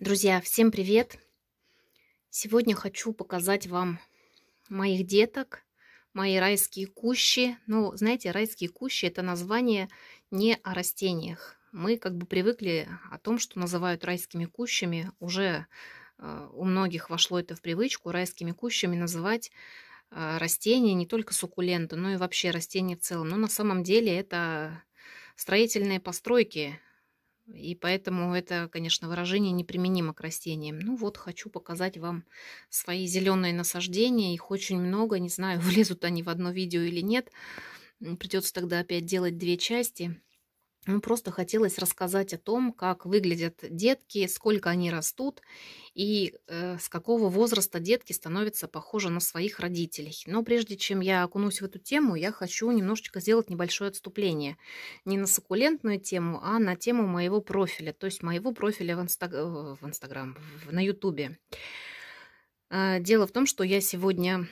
Друзья, всем привет! Сегодня хочу показать вам моих деток, мои райские кущи. Ну, знаете, райские кущи – это название не о растениях. Мы как бы привыкли о том, что называют райскими кущами. Уже э, у многих вошло это в привычку райскими кущами называть э, растения, не только суккуленты, но и вообще растения в целом. Но на самом деле это строительные постройки – и поэтому это, конечно, выражение неприменимо к растениям. Ну вот, хочу показать вам свои зеленые насаждения. Их очень много. Не знаю, влезут они в одно видео или нет. Придется тогда опять делать две части. Ну, просто хотелось рассказать о том, как выглядят детки, сколько они растут и э, с какого возраста детки становятся похожи на своих родителей. Но прежде чем я окунусь в эту тему, я хочу немножечко сделать небольшое отступление. Не на суккулентную тему, а на тему моего профиля, то есть моего профиля в, инстаграм, в Инстаграм, на Ютубе. Э, дело в том, что я сегодня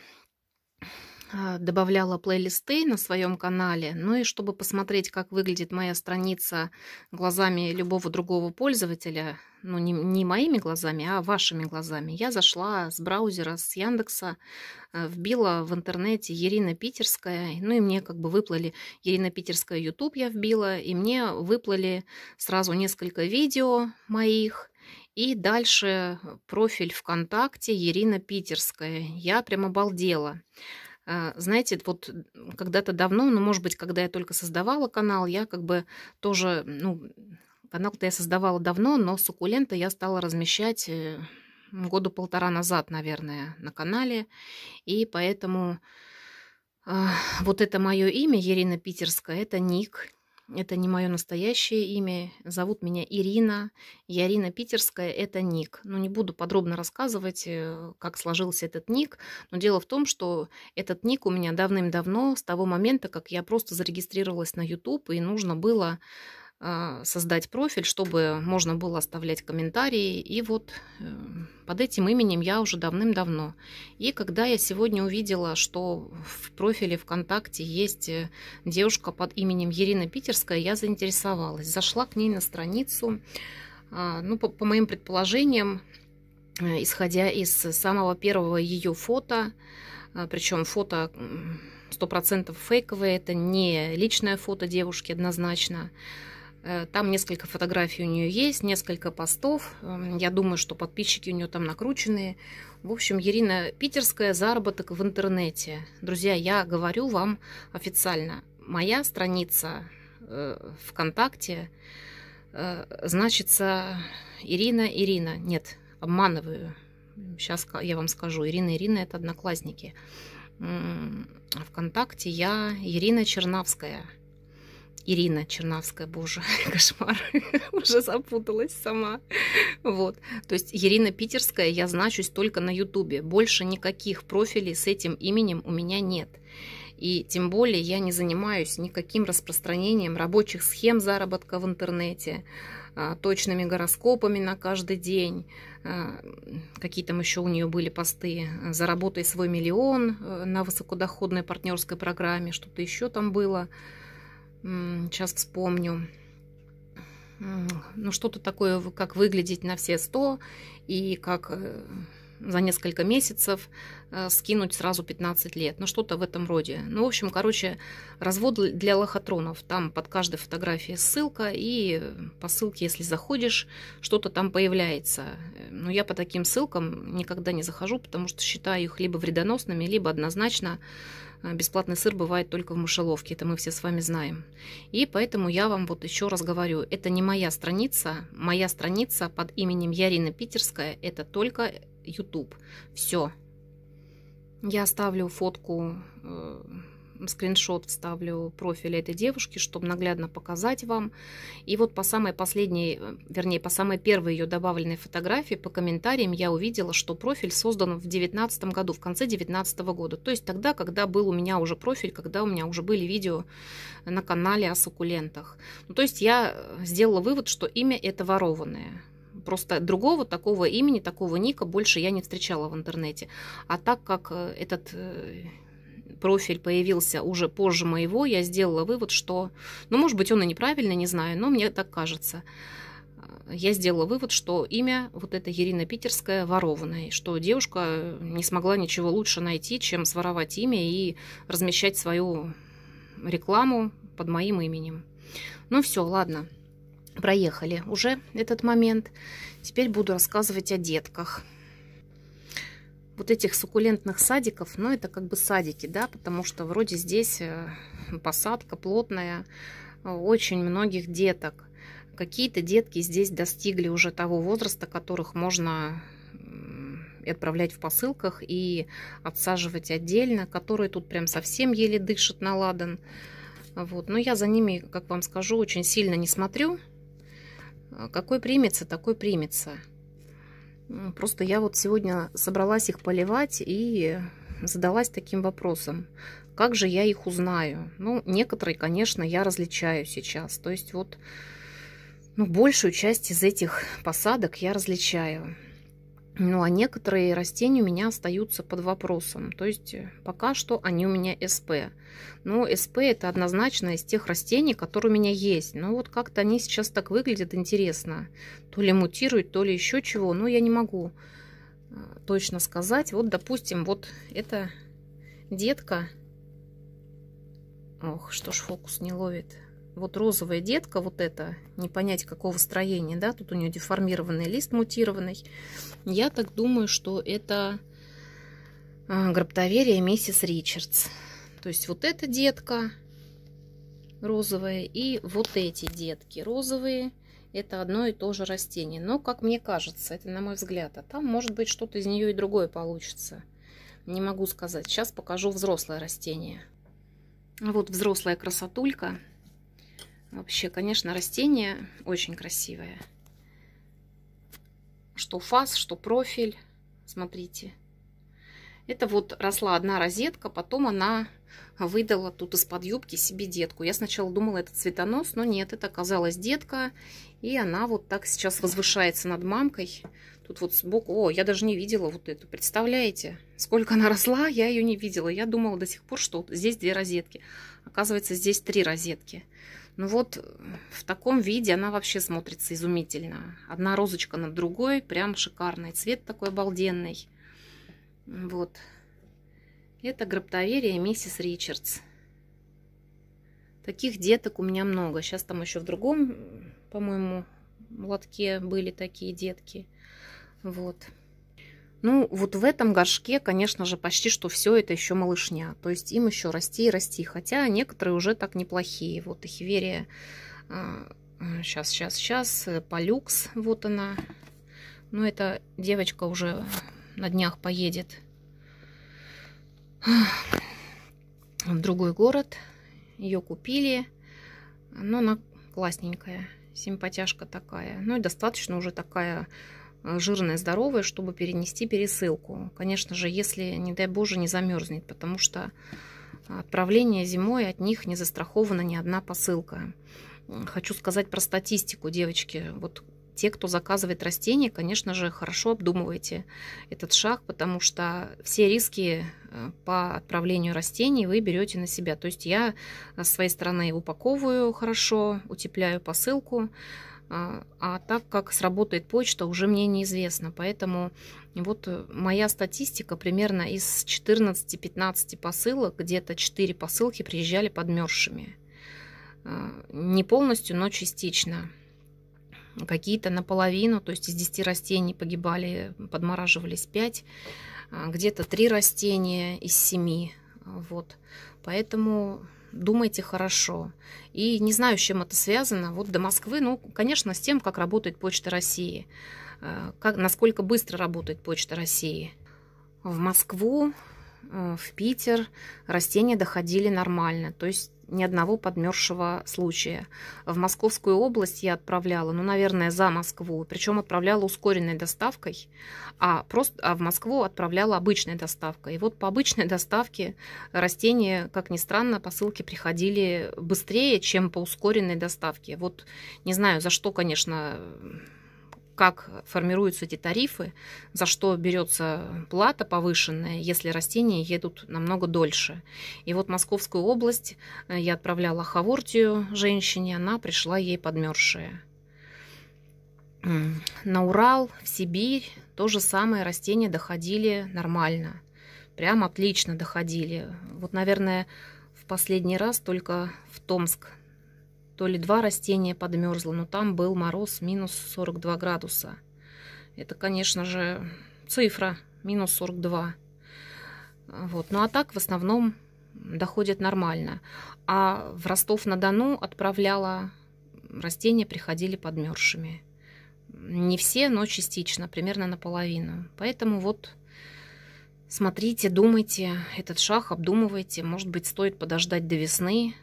а, добавляла плейлисты на своем канале. Ну и чтобы посмотреть, как выглядит моя страница глазами любого другого пользователя, ну не, не моими глазами, а вашими глазами, я зашла с браузера, с Яндекса, э, вбила в интернете Ирина Питерская, ну и мне как бы выплыли Ирина Питерская YouTube я вбила, и мне выплыли сразу несколько видео моих, и дальше профиль ВКонтакте Ирина Питерская. Я прям обалдела. А, знаете, вот когда-то давно, ну, может быть, когда я только создавала канал, я как бы тоже, ну, канал-то я создавала давно, но суккулента я стала размещать э, года полтора назад, наверное, на канале, и поэтому а, вот это мое имя, Ирина Питерская, это ник, это не мое настоящее имя. Зовут меня Ирина. Я Ирина Питерская, это ник. Ну, не буду подробно рассказывать, э, как сложился этот ник, но дело в том, что этот ник у меня давным-давно, с того момента, как я просто зарегистрировалась на YouTube, и нужно было а, создать профиль, чтобы можно было оставлять комментарии. И вот эм, под этим именем я уже давным-давно. И когда я сегодня увидела, что в профиле ВКонтакте есть э, девушка под именем Ирина Питерская, я заинтересовалась. Зашла к ней на страницу. А, ну, по, по моим предположениям, э, исходя из самого первого ее фото, а, причем фото 100% фейковое, это не личное фото девушки однозначно, Э, там несколько фотографий у нее есть, несколько постов. Эм, я думаю, что подписчики у нее там накрученные. В общем, Ирина Питерская, заработок в интернете. Друзья, я говорю вам официально. Моя страница э, ВКонтакте э, значится Ирина, Ирина. Нет, обманываю. Сейчас я вам скажу. Ирина, Ирина – это одноклассники. Вконтакте я Ирина Чернавская – Ирина Чернавская, боже, кошмар, уже запуталась сама. Вот, то есть Ирина Питерская, я значусь только на Ютубе, больше никаких профилей с этим именем у меня нет. И тем более я не занимаюсь никаким распространением рабочих схем заработка в интернете, а, точными гороскопами на каждый день. А, какие там еще у нее были посты. «Заработай свой миллион» э, на высокодоходной партнерской программе, что-то еще там было. Сейчас вспомню. Ну, что-то такое, как выглядеть на все сто и как э, за несколько месяцев э, скинуть сразу 15 лет. Ну, что-то в этом роде. Ну, в общем, короче, развод для лохотронов. Там под каждой фотографией ссылка, и э, по ссылке, если заходишь, что-то там появляется. Но я по таким ссылкам никогда не захожу, потому что считаю их либо вредоносными, либо однозначно а, бесплатный сыр бывает только в мышеловке, это мы все с вами знаем. И поэтому я вам вот еще раз говорю, это не моя страница, моя страница под именем Ярина Питерская, это только YouTube. Все. Я оставлю фотку э, скриншот вставлю профиля этой девушки, чтобы наглядно показать вам. И вот по самой последней, э, вернее, по самой первой ее добавленной фотографии, по комментариям я увидела, что профиль создан в девятнадцатом году, в конце девятнадцатого года. То есть тогда, когда был у меня уже профиль, когда у меня уже были видео на канале о суккулентах. Ну, то есть я э, сделала вывод, что имя это ворованное. Просто другого такого имени, такого ника больше я не встречала в интернете. А так как э, этот профиль появился уже позже моего, я сделала вывод, что, ну, может быть, он и неправильно, не знаю, но мне так кажется. Я сделала вывод, что имя вот это Ирина Питерская ворованное, что девушка не смогла ничего лучше найти, чем своровать имя и размещать свою рекламу под моим именем. Ну все, ладно, проехали уже этот момент. Теперь буду рассказывать о детках вот этих суккулентных садиков, ну, это как бы садики, да, потому что вроде здесь э, посадка плотная, э, очень многих деток. Какие-то детки здесь достигли уже того возраста, которых можно отправлять в посылках, и отсаживать отдельно, которые тут прям совсем еле дышат на ладан. Вот. Но я за ними, как вам скажу, очень сильно не смотрю. Э, какой примется, такой примется. Просто я вот сегодня собралась их поливать и задалась таким вопросом. Как же я их узнаю? Ну, некоторые, конечно, я различаю сейчас. То есть вот ну, большую часть из этих посадок я различаю. Ну а некоторые растения у меня остаются под вопросом. То есть э, пока что они у меня СП. Но ну, СП это однозначно из тех растений, которые у меня есть. Но ну, вот как-то они сейчас так выглядят интересно. То ли мутируют, то ли еще чего. Но я не могу э, точно сказать. Вот, допустим, вот эта детка. Ох, что ж фокус не ловит вот розовая детка, вот это не понять какого строения, да, тут у нее деформированный лист мутированный. Я так думаю, что это а, гробтоверия миссис Ричардс. То есть вот эта детка розовая и вот эти детки розовые. Это одно и то же растение. Но, как мне кажется, это на мой взгляд, а там может быть что-то из нее и другое получится. Не могу сказать. Сейчас покажу взрослое растение. Вот взрослая красотулька. Вообще, конечно, растение очень красивое. Что фас, что профиль. Смотрите. Это вот росла одна розетка, потом она выдала тут из-под юбки себе детку. Я сначала думала, это цветонос, но нет, это оказалась детка. И она вот так сейчас возвышается над мамкой. Тут вот сбоку, о, я даже не видела вот эту, представляете? Сколько она росла, я ее не видела. Я думала до сих пор, что здесь две розетки. Оказывается, здесь три розетки. Ну вот э, в таком виде она вообще смотрится изумительно. Одна розочка над другой, прям шикарный цвет такой обалденный. Вот. Это граптоверия миссис Ричардс. Таких деток у меня много. Сейчас там еще в другом, по-моему, лотке были такие детки. Вот. Ну, вот в этом горшке, конечно же, почти что все это еще малышня. То есть им еще расти и расти. Хотя некоторые уже так неплохие. Вот и хиверия. Сейчас, а, а, сейчас, сейчас. Э, Полюкс. Вот она. Но ну, эта девочка уже на днях поедет а, в другой город. Ее купили. Но она классненькая. Симпатяшка такая. Ну и достаточно уже такая жирное, здоровое, чтобы перенести пересылку. Конечно же, если, не дай Боже, не замерзнет, потому что отправление зимой от них не застрахована ни одна посылка. Хочу сказать про статистику, девочки. Вот те, кто заказывает растения, конечно же, хорошо обдумывайте этот шаг, потому что все риски э, по отправлению растений вы берете на себя. То есть я э, с своей стороны упаковываю хорошо, утепляю посылку, а, а, так как сработает почта, уже мне неизвестно. Поэтому вот э, моя статистика примерно из 14-15 посылок, где-то 4 посылки приезжали подмерзшими. А, не полностью, но частично. Какие-то наполовину, то есть из 10 растений погибали, подмораживались 5. А, где-то 3 растения из 7. Вот. Поэтому думайте хорошо. И не знаю, с чем это связано. Вот до Москвы, ну, конечно, с тем, как работает Почта России, э, как, насколько быстро работает Почта России. В Москву, э, в Питер растения доходили нормально. То есть ни одного подмерзшего случая. В Московскую область я отправляла, ну, наверное, за Москву, причем отправляла ускоренной доставкой, а, просто, а в Москву отправляла обычной доставкой. И вот по обычной доставке растения, как ни странно, посылки приходили быстрее, чем по ускоренной доставке. Вот не знаю, за что, конечно, как формируются эти тарифы, за что берется плата повышенная, если растения едут намного дольше. И вот Московскую область э, я отправляла хавортию женщине, она пришла ей подмерзшая. На Урал, в Сибирь то же самое растения доходили нормально. Прям отлично доходили. Вот, наверное, в последний раз только в Томск то ли два растения подмерзло, но там был мороз минус 42 градуса. Это, конечно же, цифра минус 42. Вот. Ну а так в основном доходит нормально. А в Ростов-на-Дону отправляла растения, приходили подмерзшими. Не все, но частично, примерно наполовину. Поэтому вот смотрите, думайте этот шаг, обдумывайте. Может быть, стоит подождать до весны,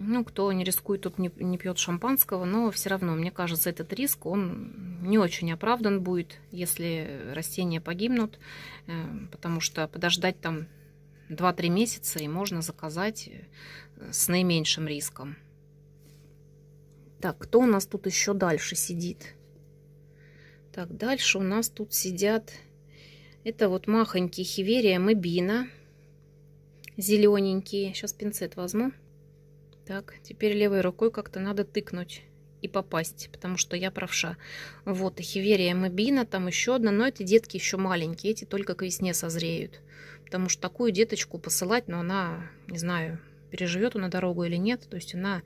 ну, кто не рискует, тут не, не пьет шампанского, но все равно, мне кажется, этот риск, он не очень оправдан будет, если растения погибнут, э, потому что подождать там 2-3 месяца и можно заказать э, с наименьшим риском. Так, кто у нас тут еще дальше сидит? Так, дальше у нас тут сидят... Это вот махонькие хиверия мебина. Зелененькие. Сейчас пинцет возьму. Так, теперь левой рукой как-то надо тыкнуть и попасть, потому что я правша. Вот, эхиверия мобина, там еще одна, но эти детки еще маленькие, эти только к весне созреют. Потому что такую деточку посылать, но она, не знаю, переживет она дорогу или нет, то есть она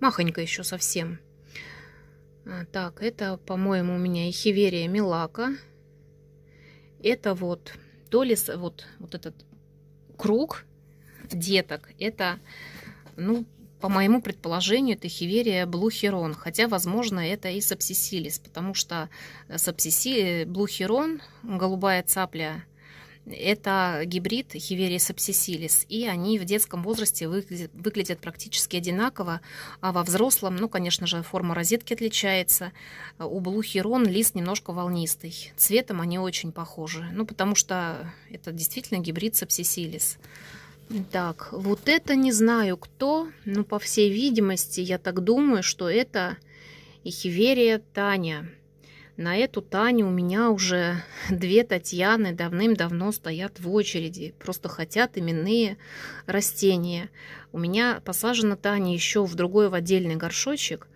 махонькая еще совсем. А, так, это, по-моему, у меня эхиверия милака. Это вот то ли вот, вот этот круг деток, это, ну, по моему предположению, это хиверия блухерон, хотя, возможно, это и сапсисилис, потому что э, сапсиси... Э, блухерон, голубая цапля, это гибрид хиверии сапсисилис, и они в детском возрасте выглядят, выглядят практически одинаково, а во взрослом, ну, конечно же, форма розетки отличается. У блухерон лист немножко волнистый, цветом они очень похожи, ну, потому что это действительно гибрид сапсисилис. Так, вот это не знаю кто, но по всей видимости, я так думаю, что это Ихиверия Таня. На эту Таню у меня уже две Татьяны давным-давно стоят в очереди, просто хотят именные растения. У меня посажена Таня еще в другой, в отдельный горшочек,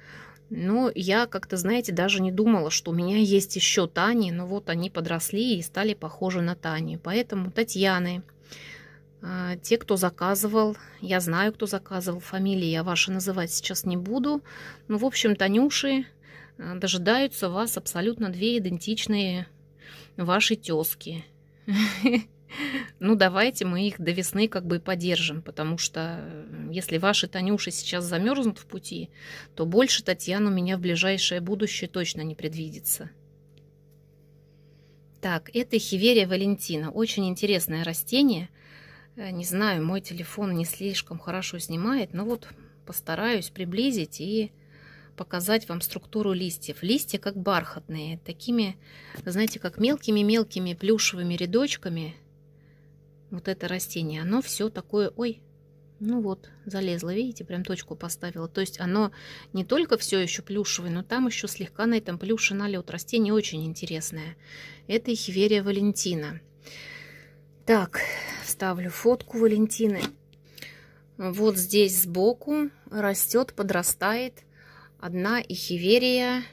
но я как-то, знаете, даже не думала, что у меня есть еще Тани, но вот они подросли и стали похожи на Тани, поэтому Татьяны – а, те, кто заказывал, я знаю, кто заказывал, фамилии я ваши называть сейчас не буду. Ну, в общем, Танюши а, дожидаются вас абсолютно две идентичные ваши тески. Ну, давайте мы их до весны как бы поддержим, потому что э, если ваши Танюши сейчас замерзнут в пути, то больше Татьян у меня в ближайшее будущее точно не предвидится. Так, это хиверия валентина, очень интересное растение. Э, не знаю, мой телефон не слишком хорошо снимает, но вот постараюсь приблизить и показать вам структуру листьев. Листья как бархатные, такими, знаете, как мелкими-мелкими плюшевыми рядочками. Вот это растение, оно все такое, ой, ну вот, залезло, видите, прям точку поставила. То есть оно не только все еще плюшевое, но там еще слегка на этом плюше налет. Растение очень интересное. Это хиверия валентина. Так, вставлю фотку Валентины. Вот здесь сбоку растет, подрастает одна ихиверия.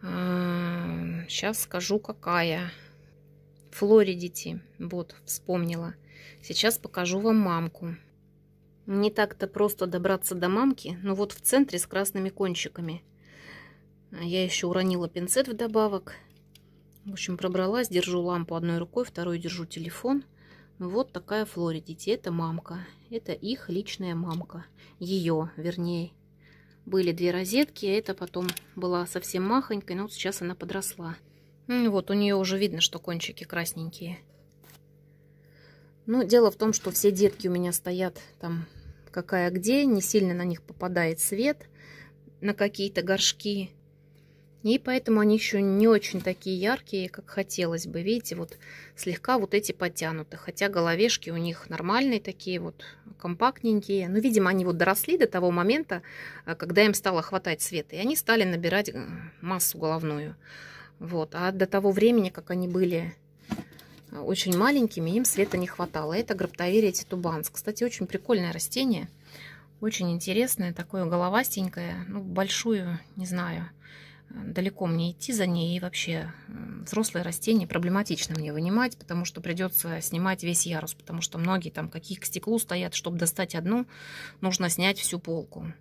Сейчас а, скажу, какая. Флоридити. Вот, вспомнила. Сейчас покажу вам мамку. Не так-то просто добраться до мамки, но вот в центре с красными кончиками. Я еще уронила пинцет вдобавок. В общем, пробралась, держу лампу одной рукой, второй держу телефон. Вот такая Флори, дети, Это мамка. Это их личная мамка. Ее, вернее. Были две розетки, а это потом была совсем махонькой, но вот сейчас она подросла. Ну вот, у нее уже видно, что кончики красненькие. Ну, дело в том, что все детки у меня стоят там какая где, не сильно на них попадает свет, на какие-то горшки. И поэтому они еще не очень такие яркие, как хотелось бы. Видите, вот слегка вот эти потянуты. Хотя головешки у них нормальные такие вот, компактненькие. Но, ну, видимо, они вот доросли до того момента, э, когда им стало хватать света. И они стали набирать массу головную. Вот. А до того времени, как они были э, очень маленькими, им света не хватало. Это граптоверия титубанс. Кстати, очень прикольное растение. Очень интересное, такое головастенькое. Ну, большую, не знаю далеко мне идти за ней и вообще взрослые растения проблематично мне вынимать, потому что придется снимать весь ярус, потому что многие там какие к стеклу стоят, чтобы достать одну, нужно снять всю полку.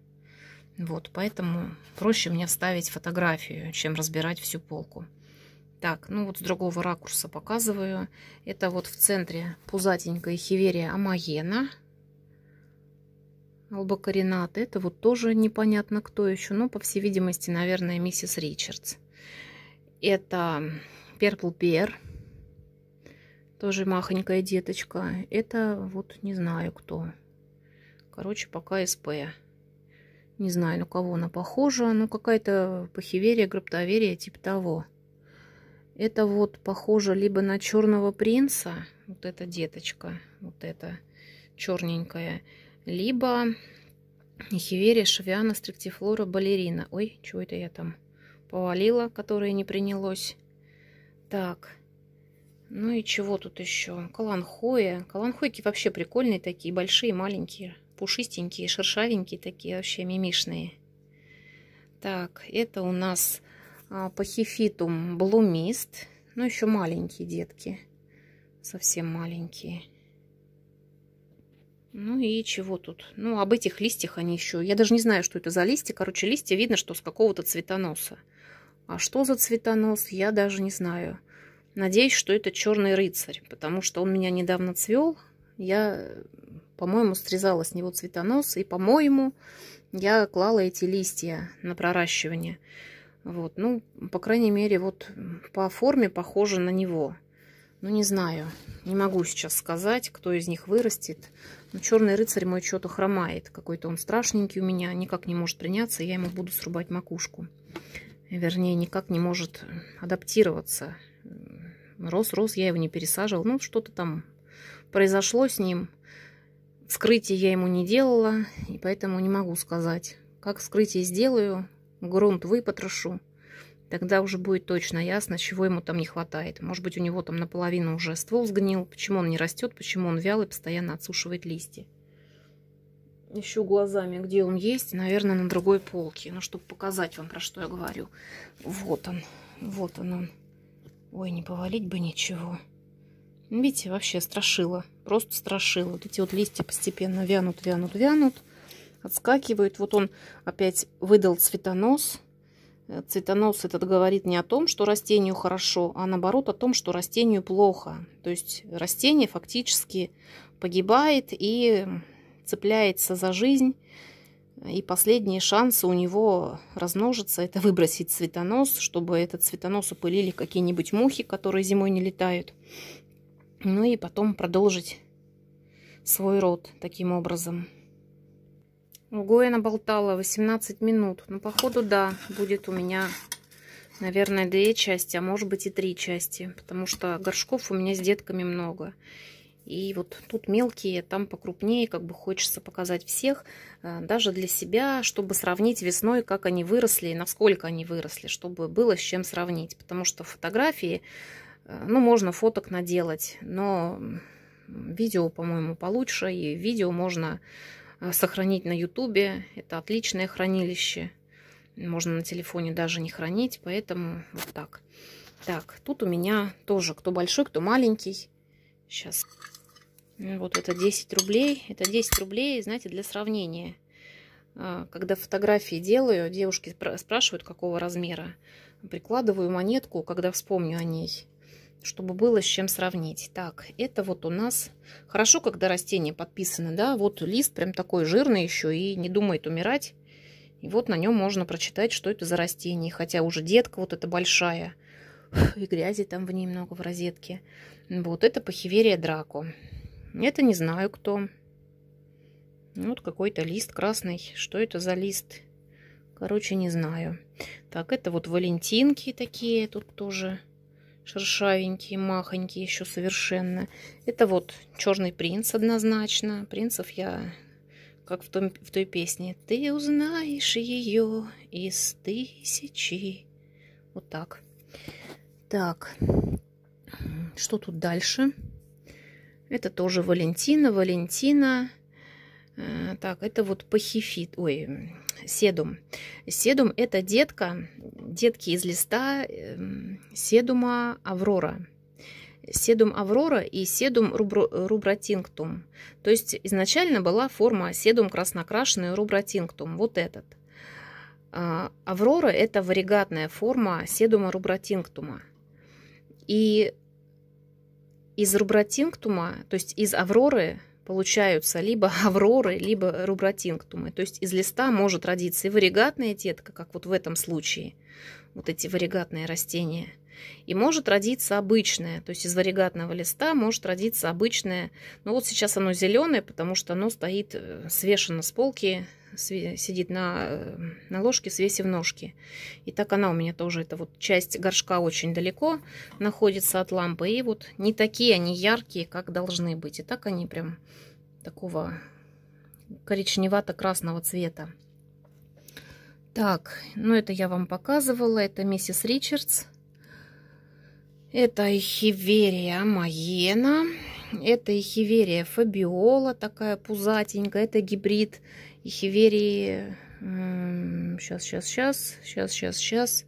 Вот, поэтому проще мне вставить фотографию, чем разбирать всю полку. Так, ну вот с другого ракурса показываю. Это вот в центре пузатенькая хиверия амаена. Албакаринат. Это вот тоже непонятно кто еще, но, по всей видимости, наверное, миссис Ричардс. Это Перпл Пер, тоже махонькая деточка. Это вот не знаю кто. Короче, пока СП. Не знаю, на кого она похожа, ну какая-то пахиверия, гробтоверия, типа того. Это вот похоже либо на черного принца, вот эта деточка, вот эта черненькая, либо Хиверия шавиана стриктифлора балерина. Ой, чего это я там повалила, которое не принялось. Так, ну и чего тут еще? Каланхоя. Каланхойки вообще прикольные такие, большие, маленькие, пушистенькие, шершавенькие такие, вообще мимишные. Так, это у нас а, пахифитум блумист. Ну, еще маленькие детки, совсем маленькие. Ну и чего тут? Ну, об этих листьях они еще... Я даже не знаю, что это за листья. Короче, листья видно, что с какого-то цветоноса. А что за цветонос, я даже не знаю. Надеюсь, что это черный рыцарь, потому что он меня недавно цвел. Я, по-моему, срезала с него цветонос, и, по-моему, я клала эти листья на проращивание. Вот, ну, по крайней мере, вот по форме похоже на него. Ну, не знаю. Не могу сейчас сказать, кто из них вырастет. Но черный рыцарь мой что-то хромает. Какой-то он страшненький у меня. Никак не может приняться. Я ему буду срубать макушку. Вернее, никак не может адаптироваться. Рос-рос, я его не пересаживал. Ну, что-то там произошло с ним. Вскрытие я ему не делала. И поэтому не могу сказать. Как вскрытие сделаю, грунт выпотрошу. Тогда уже будет точно ясно, чего ему там не хватает. Может быть, у него там наполовину уже ствол сгнил, почему он не растет, почему он вялый, постоянно отсушивает листья. Ищу глазами, где он есть, наверное, на другой полке. Ну, чтобы показать вам, про что я говорю. Вот он, вот он он. Ой, не повалить бы ничего. Видите, вообще страшило. Просто страшило. Вот эти вот листья постепенно вянут, вянут, вянут. Отскакивают. Вот он опять выдал цветонос цветонос этот говорит не о том, что растению хорошо, а наоборот о том, что растению плохо. То есть растение фактически погибает и цепляется за жизнь. И последние шансы у него размножиться – это выбросить цветонос, чтобы этот цветонос упылили какие-нибудь мухи, которые зимой не летают. Ну и потом продолжить свой род таким образом. Ого, я наболтала 18 минут. Ну, походу, да, будет у меня, наверное, две части, а может быть и три части. Потому что горшков у меня с детками много. И вот тут мелкие, там покрупнее, как бы хочется показать всех, э, даже для себя, чтобы сравнить весной, как они выросли и насколько они выросли, чтобы было с чем сравнить. Потому что фотографии, э, ну, можно фоток наделать, но видео, по-моему, получше, и видео можно Э, сохранить на Ютубе. Это отличное хранилище. Можно на телефоне даже не хранить, поэтому вот так. Так, тут у меня тоже кто большой, кто маленький. Сейчас. Вот это 10 рублей. Это 10 рублей, знаете, для сравнения. А, когда фотографии делаю, девушки спрашивают, какого размера. Прикладываю монетку, когда вспомню о ней чтобы было с чем сравнить. Так, это вот у нас... Хорошо, когда растения подписаны, да? Вот лист прям такой жирный еще и не думает умирать. И вот на нем можно прочитать, что это за растение. Хотя уже детка вот эта большая. И грязи там в ней много в розетке. Вот это пахиверия драку. Это не знаю кто. Вот какой-то лист красный. Что это за лист? Короче, не знаю. Так, это вот валентинки такие. Тут тоже шершавенькие, махонькие еще совершенно. Это вот черный принц однозначно. Принцев я, как в, том, в той песне, ты узнаешь ее из тысячи. Вот так. Так, что тут дальше? Это тоже Валентина, Валентина. Э, так, это вот пахифит, ой, седум. Седум – это детка, детки из листа эм, седума аврора. Седум аврора и седум рубро, То есть изначально была форма седум краснокрашенный рубратинктум, вот этот. А, аврора – это варигатная форма седума рубратинктума. И из рубратинктума, то есть из авроры – получаются либо авроры, либо рубратингтумы, То есть из листа может родиться и варигатная детка, как вот в этом случае, вот эти варигатные растения – и может родиться обычное, то есть из варигатного листа может родиться обычное. Но ну, вот сейчас оно зеленое, потому что оно стоит э, свешено с полки, сидит на, э, на ложке, свесив ножки. И так она у меня тоже, это вот часть горшка очень далеко находится от лампы. И вот не такие они яркие, как должны быть. И так они прям такого коричневато-красного цвета. Так, ну это я вам показывала, это миссис Ричардс. Это эхиверия маена, это эхиверия фабиола, такая пузатенькая, это гибрид эхиверии... Сейчас, сейчас, сейчас, сейчас, сейчас, сейчас.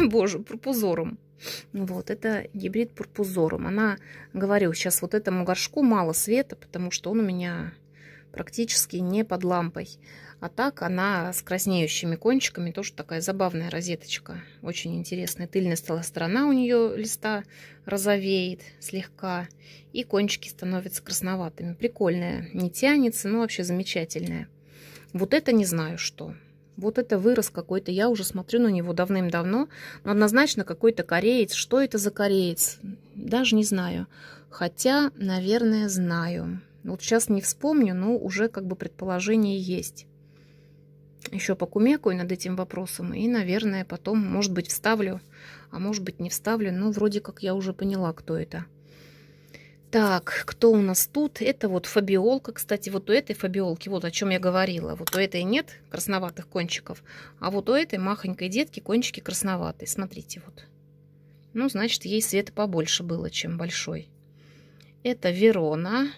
Боже, пурпузорум. Вот, это гибрид пурпузорум. Она, говорю, сейчас вот этому горшку мало света, потому что он у меня практически не под лампой. А так она с краснеющими кончиками, тоже такая забавная розеточка. Очень интересная. Тыльная стала сторона у нее листа розовеет слегка. И кончики становятся красноватыми. Прикольная, не тянется, но вообще замечательная. Вот это не знаю что. Вот это вырос какой-то, я уже смотрю на него давным-давно, но однозначно какой-то кореец. Что это за кореец? Даже не знаю. Хотя, наверное, знаю. Вот сейчас не вспомню, но уже как бы предположение есть. Еще покумекаю над этим вопросом и, наверное, потом, может быть, вставлю, а может быть, не вставлю. Но вроде как я уже поняла, кто это. Так, кто у нас тут? Это вот фабиолка, кстати, вот у этой фабиолки, вот о чем я говорила, вот у этой нет красноватых кончиков, а вот у этой махонькой детки кончики красноватые, смотрите, вот. Ну, значит, ей света побольше было, чем большой. Это Верона,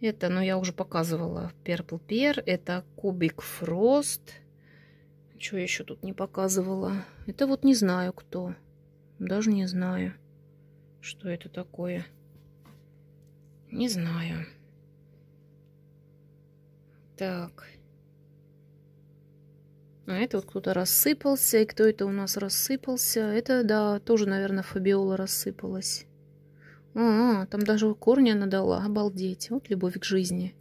это, ну, я уже показывала, Purple Pear. Это Кубик Фрост. Что еще тут не показывала? Это вот не знаю кто. Даже не знаю, что это такое. Не знаю. Так. А это вот кто-то рассыпался. И кто это у нас рассыпался? Это, да, тоже, наверное, Фабиола рассыпалась. А, там даже корни она дала. Обалдеть. Вот любовь к жизни.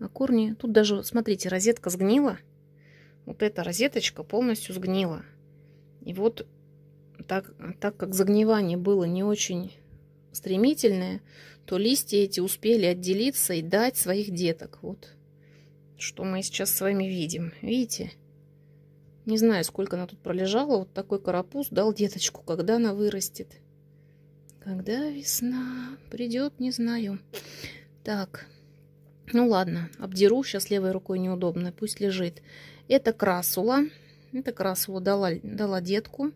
А корни... Тут даже, смотрите, розетка сгнила. Вот эта розеточка полностью сгнила. И вот так, так как загнивание было не очень стремительное, то листья эти успели отделиться и дать своих деток. Вот что мы сейчас с вами видим. Видите? Не знаю, сколько она тут пролежала. Вот такой карапуз дал деточку, когда она вырастет. Когда весна придет, не знаю. Так, ну ладно, обдеру, сейчас левой рукой неудобно, пусть лежит. Это красула, это красула дала, дала детку.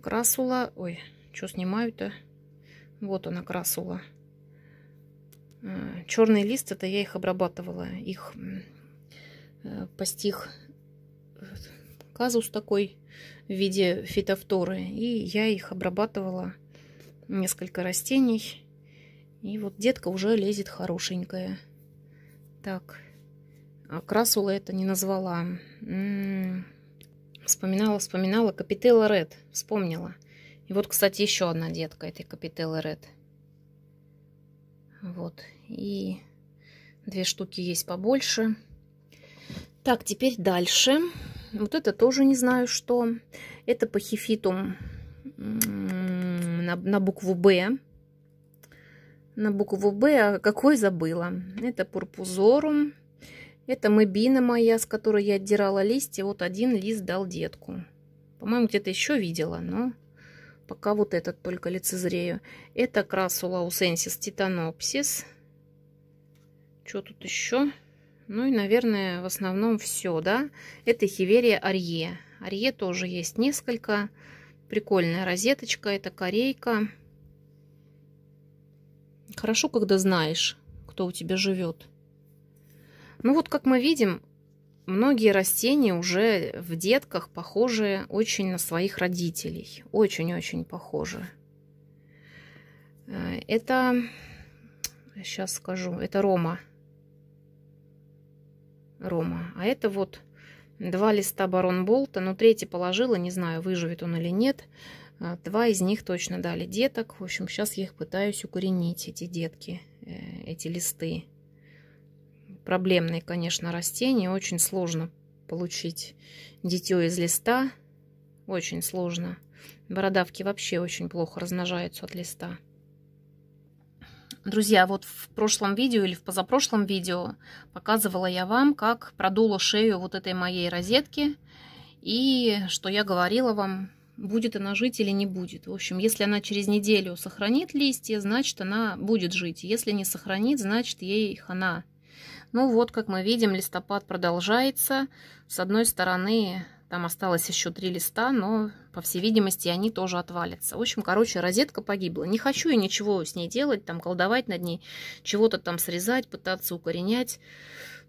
Красула, ой, что снимаю-то? Вот она, красула. А, Черный лист, это я их обрабатывала, их э, постиг казус такой в виде фитофторы, и я их обрабатывала несколько растений. И вот детка уже лезет хорошенькая. Так, а красула это не назвала. М -м -м. Вспоминала, вспоминала. Капителла Ред, вспомнила. И вот, кстати, еще одна детка этой Капителлы Ред. Вот, и две штуки есть побольше. Так, теперь дальше. Вот это тоже не знаю что. Это пахифитум м-м-м на, на букву «Б». На букву «Б», а какой забыла. Это пурпузорум. Это мебина моя, с которой я отдирала листья. Вот один лист дал детку. По-моему, где-то еще видела, но пока вот этот только лицезрею. Это красула усенсис титанопсис. Что тут еще? Ну и, наверное, в основном все, да? Это хиверия арье. Арье тоже есть несколько. Прикольная розеточка, это корейка. Хорошо, когда знаешь, кто у тебя живет. Ну вот, как мы видим, многие растения уже в детках похожи очень на своих родителей. Очень-очень похожи. Э, это, сейчас скажу, это рома. Рома. А это вот Два листа Барон Болта, но ну, третий положила, не знаю, выживет он или нет. А, два из них точно дали деток. В общем, сейчас я их пытаюсь укоренить, эти детки, э, эти листы. Проблемные, конечно, растения. Очень сложно получить дитё из листа. Очень сложно. Бородавки вообще очень плохо размножаются от листа. Друзья, вот в прошлом видео или в позапрошлом видео показывала я вам, как продула шею вот этой моей розетки. И что я говорила вам, будет она жить или не будет. В общем, если она через неделю сохранит листья, значит она будет жить. Если не сохранит, значит ей хана. Ну вот, как мы видим, листопад продолжается. С одной стороны там осталось еще три листа, но, по всей видимости, они тоже отвалятся. В общем, короче, розетка погибла. Не хочу я ничего с ней делать, там колдовать над ней, чего-то там срезать, пытаться укоренять.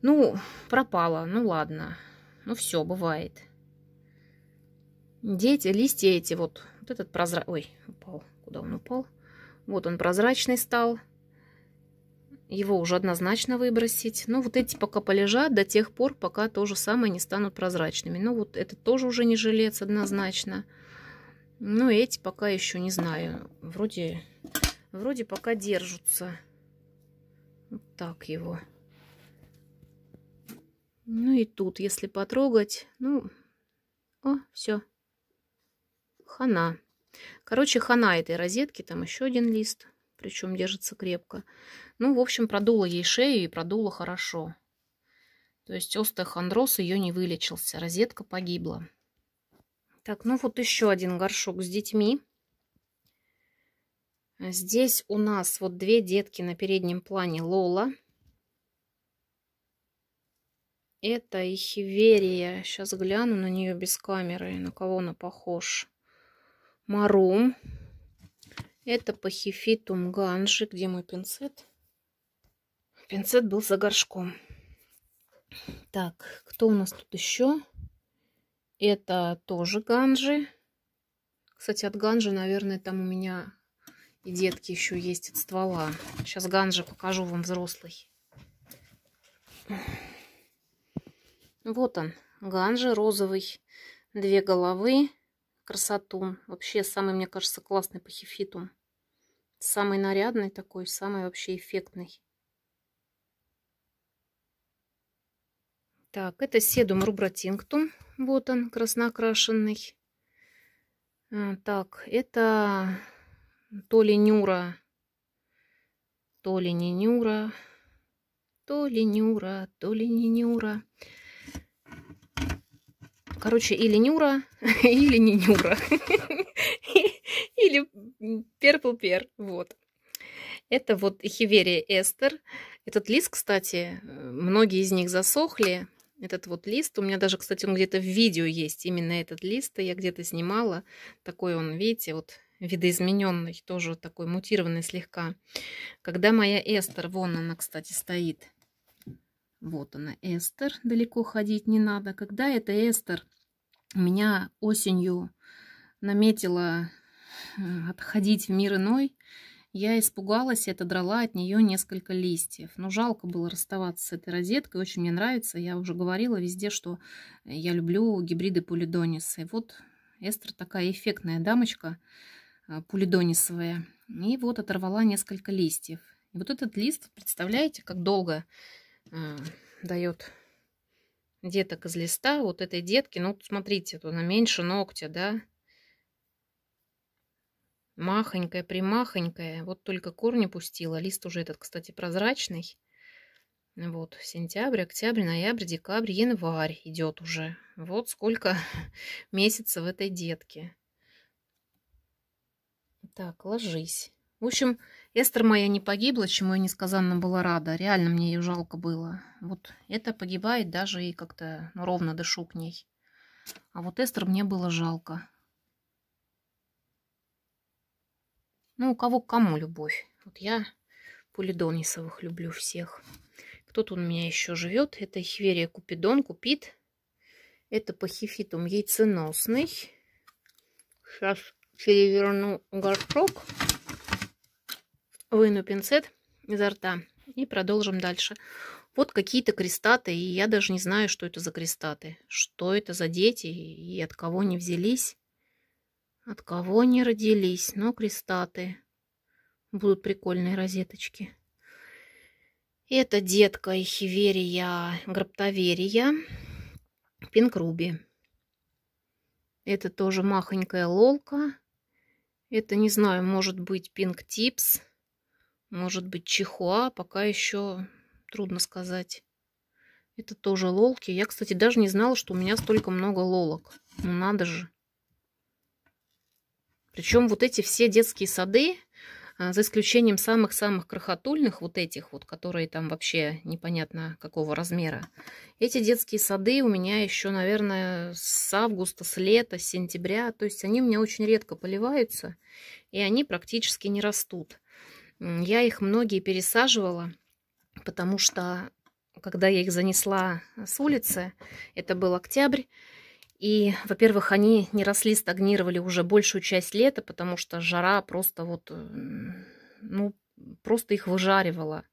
Ну, пропала, ну ладно. Ну все, бывает. Дети, листья эти вот, вот этот прозрачный... Ой, упал. Куда он упал? Вот он прозрачный стал. Его уже однозначно выбросить. Но ну, вот эти пока полежат до тех пор, пока то же самое не станут прозрачными. Ну вот это тоже уже не жилец однозначно. Ну эти пока еще не знаю. Вроде, вроде пока держатся. Вот так его. Ну и тут, если потрогать, ну... О, все. Хана. Короче, хана этой розетки. Там еще один лист причем держится крепко. Ну, в общем, продула ей шею и продула хорошо. То есть остеохондроз ее не вылечился, розетка погибла. Так, ну вот еще один горшок с детьми. Здесь у нас вот две детки на переднем плане Лола. Это Ихиверия. Сейчас гляну на нее без камеры, на кого она похож. Марум. Это пахифитум ганжи. Где мой пинцет? Пинцет был за горшком. Так, кто у нас тут еще? Это тоже ганжи. Кстати, от ганжи, наверное, там у меня и детки еще есть от ствола. Сейчас ганжи покажу вам взрослый. Вот он, ганжи розовый. Две головы, красоту. Вообще самый, мне кажется, классный пахифитум. Самый нарядный такой, самый вообще эффектный. Так, это седум рубратингтум. Вот он, краснокрашенный. А, так, это то ли Нюра, то ли не Нюра, то ли Нюра, то ли не Нюра. Короче, или Нюра, или не Нюра. Или Purple пер вот. Это вот эхиверия эстер. Этот лист, кстати, э, многие из них засохли. Этот вот лист, у меня даже, кстати, он где-то в видео есть, именно этот лист, я где-то снимала. Такой он, видите, вот видоизмененный, тоже такой мутированный слегка. Когда моя эстер, вон она, кстати, стоит. Вот она, эстер, далеко ходить не надо. Когда эта эстер меня осенью наметила Э, отходить в мир иной. Я испугалась и отодрала от нее несколько листьев. Но жалко было расставаться с этой розеткой, очень мне нравится. Я уже говорила везде, что я люблю гибриды полидониса. И вот Эстер такая эффектная дамочка э, полидонисовая. И вот оторвала несколько листьев. И вот этот лист, представляете, как долго э, дает деток из листа. Вот этой детки, ну, смотрите, вот она меньше ногтя, да, Махонькая, примахонькая. Вот только корни пустила. Лист уже этот, кстати, прозрачный. Вот, сентябрь, октябрь, ноябрь, декабрь, январь идет уже. Вот сколько месяцев этой детки. Так, ложись. В общем, Эстер моя не погибла, чему я несказанно была рада. Реально мне ее жалко было. Вот это погибает даже и как-то ну, ровно дышу к ней. А вот Эстер мне было жалко. Ну, у кого к кому любовь. Вот я полидонисовых люблю всех. Кто тут у меня еще живет? Это Хверия Купидон, Купид. Это пахифитум яйценосный. Сейчас переверну горшок. Выну пинцет изо рта и продолжим дальше. Вот какие-то крестаты, и я даже не знаю, что это за крестаты, что это за дети и от кого они взялись. От кого не родились, но ну, крестаты. Будут прикольные розеточки. Это детка Ихиверия Граптоверия Пинкруби. Это тоже махонькая лолка. Это, не знаю, может быть Пинк Типс, может быть Чихуа, пока еще трудно сказать. Это тоже лолки. Я, кстати, даже не знала, что у меня столько много лолок. Ну надо же. Причем вот эти все детские сады, а, за исключением самых-самых крохотульных, вот этих вот, которые там вообще непонятно какого размера. Эти детские сады у меня еще, наверное, с августа, с лета, с сентября. То есть они у меня очень редко поливаются, и они практически не растут. Я их многие пересаживала, потому что, когда я их занесла с улицы, это был октябрь, и, во-первых, они не росли, стагнировали уже большую часть лета, потому что жара просто вот, э, ну, просто их выжаривала.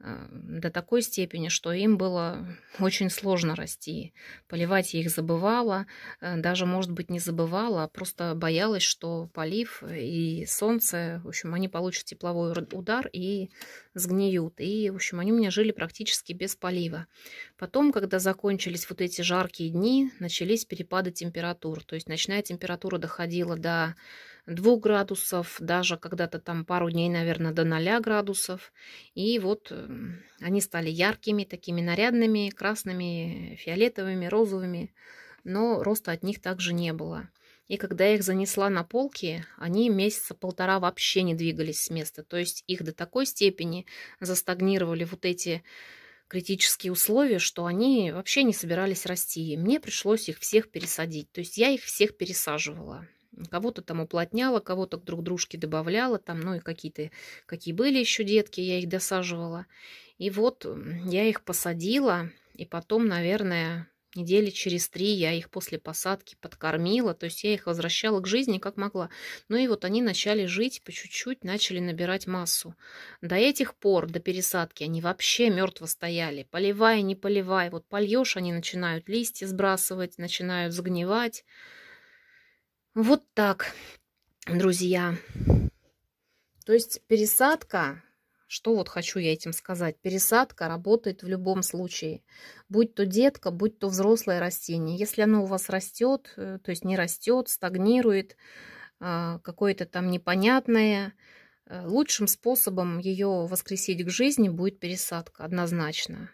Эм, до такой степени, что им было очень сложно расти. Поливать я их забывала, э, даже, может быть, не забывала, а просто боялась, что полив и солнце, в общем, они получат тепловой удар и сгниют. И, в общем, они у меня жили практически без полива. Потом, когда закончились вот эти жаркие дни, начались перепады температур. То есть ночная температура доходила до 2 градусов, даже когда-то там пару дней, наверное, до 0 градусов. И вот эм, они стали яркими, такими нарядными, красными, фиолетовыми, розовыми, но роста от них также не было. И когда я их занесла на полки, они месяца полтора вообще не двигались с места. То есть их до такой степени застагнировали вот эти критические условия, что они вообще не собирались расти. И мне пришлось их всех пересадить. То есть я их всех пересаживала. Кого-то там уплотняла, кого-то к друг дружке добавляла, там, ну и какие-то, какие были еще детки, я их досаживала. И вот я их посадила, и потом, наверное, недели через три я их после посадки подкормила, то есть я их возвращала к жизни как могла. Ну и вот они начали жить по чуть-чуть, начали набирать массу. До этих пор, до пересадки, они вообще мертво стояли. Поливая, не поливая, вот польешь, они начинают листья сбрасывать, начинают загнивать. Вот так, друзья. То есть пересадка, что вот хочу я этим сказать, пересадка работает в любом случае. Будь то детка, будь то взрослое растение. Если оно у вас растет, э, то есть не растет, стагнирует, а, какое-то там непонятное, э, лучшим способом ее воскресить к жизни будет пересадка, однозначно.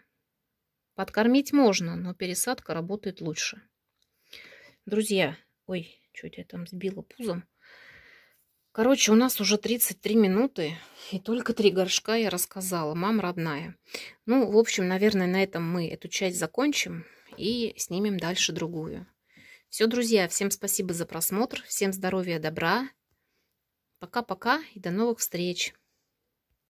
Подкормить можно, но пересадка работает лучше. Друзья, ой, Чуть я там сбила пузом? Короче, у нас уже 33 минуты, и только три горшка я рассказала. Мам родная. Ну, в общем, наверное, на этом мы эту часть закончим и снимем дальше другую. Все, друзья, всем спасибо за просмотр, всем здоровья, добра. Пока-пока и до новых встреч!